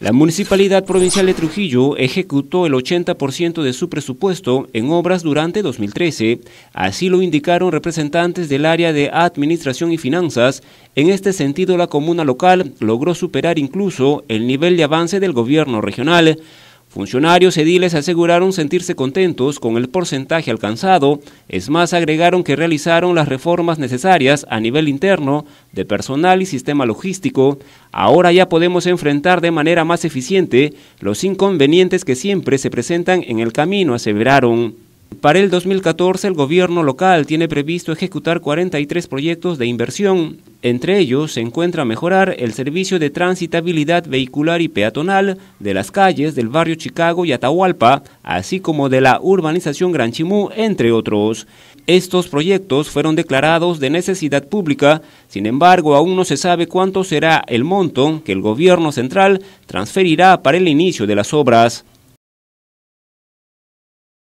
La Municipalidad Provincial de Trujillo ejecutó el 80% de su presupuesto en obras durante 2013. Así lo indicaron representantes del área de Administración y Finanzas. En este sentido, la comuna local logró superar incluso el nivel de avance del gobierno regional. Funcionarios ediles aseguraron sentirse contentos con el porcentaje alcanzado, es más, agregaron que realizaron las reformas necesarias a nivel interno de personal y sistema logístico. Ahora ya podemos enfrentar de manera más eficiente los inconvenientes que siempre se presentan en el camino, aseveraron. Para el 2014, el gobierno local tiene previsto ejecutar 43 proyectos de inversión entre ellos se encuentra mejorar el servicio de transitabilidad vehicular y peatonal de las calles del barrio Chicago y Atahualpa, así como de la urbanización Gran Chimú, entre otros. Estos proyectos fueron declarados de necesidad pública, sin embargo aún no se sabe cuánto será el monto que el gobierno central transferirá para el inicio de las obras.